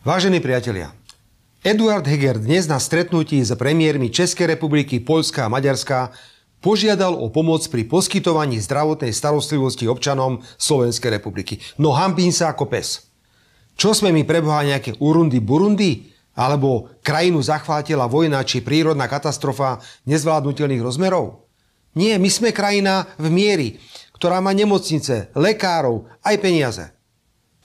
Vážení priatelia, Eduard Heger dnes na stretnutí s premiérmi Českej republiky, Polska a Maďarska požiadal o pomoc pri poskytovaní zdravotnej starostlivosti občanom Slovenskej republiky. No hambím sa ako pes. Čo sme mi preboha nejaké urundy burundy? Alebo krajinu zachvátila vojna či prírodná katastrofa nezvládnutelných rozmerov? Nie, my sme krajina v miery, ktorá má nemocnice, lekárov, aj peniaze.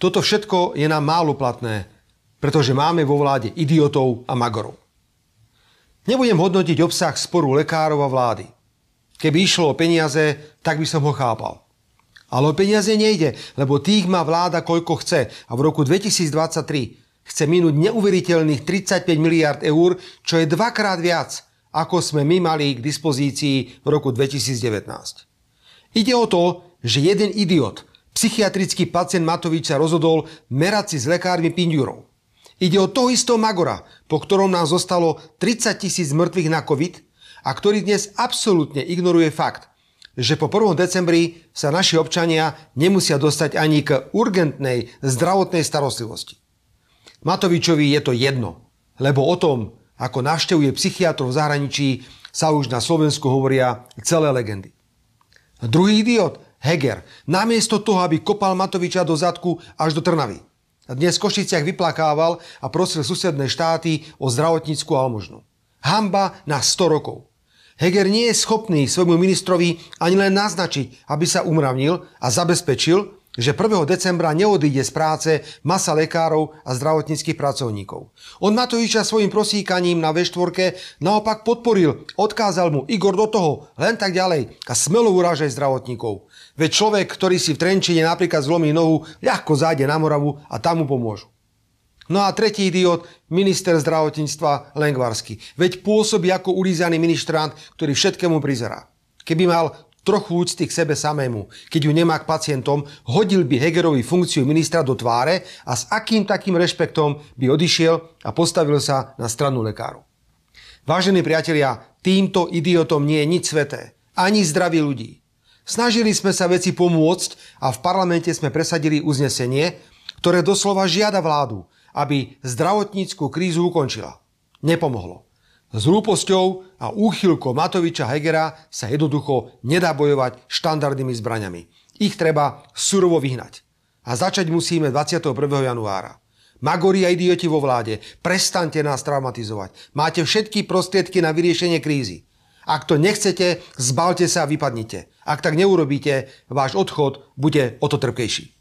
Toto všetko je nám málo platné pretože máme vo vláde idiotov a magorov. Nebudem hodnotiť obsah sporu lekárov a vlády. Keby išlo o peniaze, tak by som ho chápal. Ale o peniaze nejde, lebo tých má vláda koľko chce a v roku 2023 chce minúť neuveriteľných 35 miliard eur, čo je dvakrát viac, ako sme my mali k dispozícii v roku 2019. Ide o to, že jeden idiot, psychiatrický pacient Matovič sa rozhodol merať si s lekármi pindúrov. Ide o toho istého Magora, po ktorom nám zostalo 30 tisíc mŕtvych na COVID a ktorý dnes absolútne ignoruje fakt, že po 1. decembri sa naši občania nemusia dostať ani k urgentnej zdravotnej starostlivosti. Matovičovi je to jedno, lebo o tom, ako navštevuje psychiatrov v zahraničí, sa už na Slovensku hovoria celé legendy. Druhý idiot, Heger, namiesto toho, aby kopal Matoviča do zadku až do Trnavy – dnes v Košiciach vyplakával a prosil susedné štáty o zdravotníckú almožnu. Hamba na 100 rokov. Heger nie je schopný svojmu ministrovi ani len naznačiť, aby sa umravnil a zabezpečil, že 1. decembra neodíde z práce masa lekárov a zdravotníckých pracovníkov. On Matoviča svojim prosíkaním na V4 naopak podporil, odkázal mu Igor do toho, len tak ďalej a smelo urážaj zdravotníkov. Veď človek, ktorý si v Trenčine napríklad zlomí nohu, ľahko zájde na Moravu a tam mu pomôžu. No a tretí idiot, minister zdravotníctva Lengvarsky. Veď pôsobí ako ulízaný ministrant, ktorý všetkému prizerá. Keby mal trochu úcty k sebe samému, keď ju nemá k pacientom, hodil by Hegerovi funkciu ministra do tváre a s akým takým rešpektom by odišiel a postavil sa na stranu lekáru. Vážení priatelia, týmto idiotom nie je nič sveté, ani zdraví ľudí. Snažili sme sa veci pomôcť a v parlamente sme presadili uznesenie, ktoré doslova žiada vládu, aby zdravotníckú krízu ukončila. Nepomohlo. S hlúposťou a úchylkou Matoviča Hegera sa jednoducho nedá bojovať štandardnými zbraňami. Ich treba surovo vyhnať. A začať musíme 21. januára. Magori a idioti vo vláde, prestante nás traumatizovať. Máte všetky prostriedky na vyriešenie krízy. Ak to nechcete, zbalte sa a vypadnite. Ak tak neurobíte, váš odchod bude o to trpkejší.